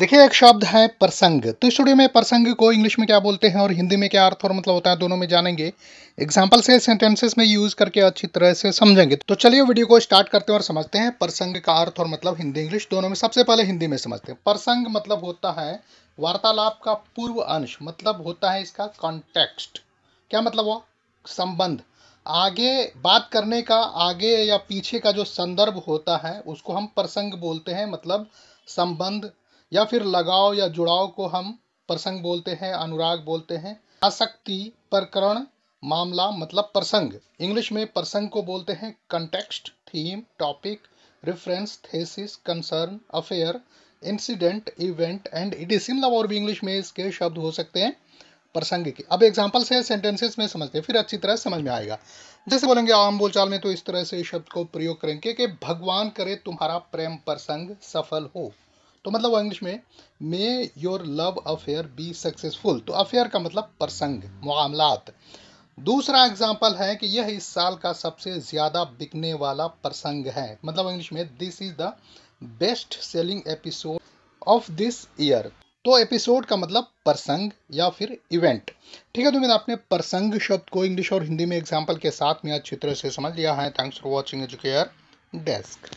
देखिए एक शब्द है प्रसंग तो स्टूडियो में प्रसंग को इंग्लिश में क्या बोलते हैं और हिंदी में क्या अर्थ और मतलब होता है दोनों में जानेंगे एग्जाम्पल से सेंटेंसेस में यूज करके अच्छी तरह से समझेंगे तो चलिए वीडियो को स्टार्ट करते हैं और समझते हैं प्रसंग का अर्थ और मतलब हिंदी इंग्लिश दोनों में सबसे पहले हिंदी में समझते हैं प्रसंग मतलब होता है वार्तालाप का पूर्व अंश मतलब होता है इसका कॉन्टेक्स्ट क्या मतलब हुआ संबंध आगे बात करने का आगे या पीछे का जो संदर्भ होता है उसको हम प्रसंग बोलते हैं मतलब संबंध या फिर लगाव या जुड़ाव को हम प्रसंग बोलते हैं अनुराग बोलते हैं आसक्ति प्रकरण मामला मतलब प्रसंग इंग्लिश में प्रसंग को बोलते हैं context theme topic reference thesis concern affair incident event and it is मतलब और भी इंग्लिश में इसके शब्द हो सकते हैं प्रसंग के अब एग्जाम्पल से सेंटेंसेस में समझते हैं फिर अच्छी तरह समझ में आएगा जैसे बोलेंगे आम बोलचाल में तो इस तरह से इस शब्द को प्रयोग करेंगे कि भगवान करे तुम्हारा प्रेम प्रसंग सफल हो तो मतलब वो इंग्लिश में may your love affair be successful तो अफेयर का मतलब प्रसंग मामलात दूसरा एग्जाम्पल है कि यह इस साल का सबसे ज़्यादा बिकने वाला प्रसंग है मतलब इंग्लिश में this is the best selling episode of this year तो एपिसोड का मतलब प्रसंग या फिर इवेंट ठीक है तो मैंने आपने प्रसंग शब्द को इंग्लिश और हिंदी में एग्जाम्पल के साथ में अच्छी तरह से समझ लिया है thanks for watching Educare desk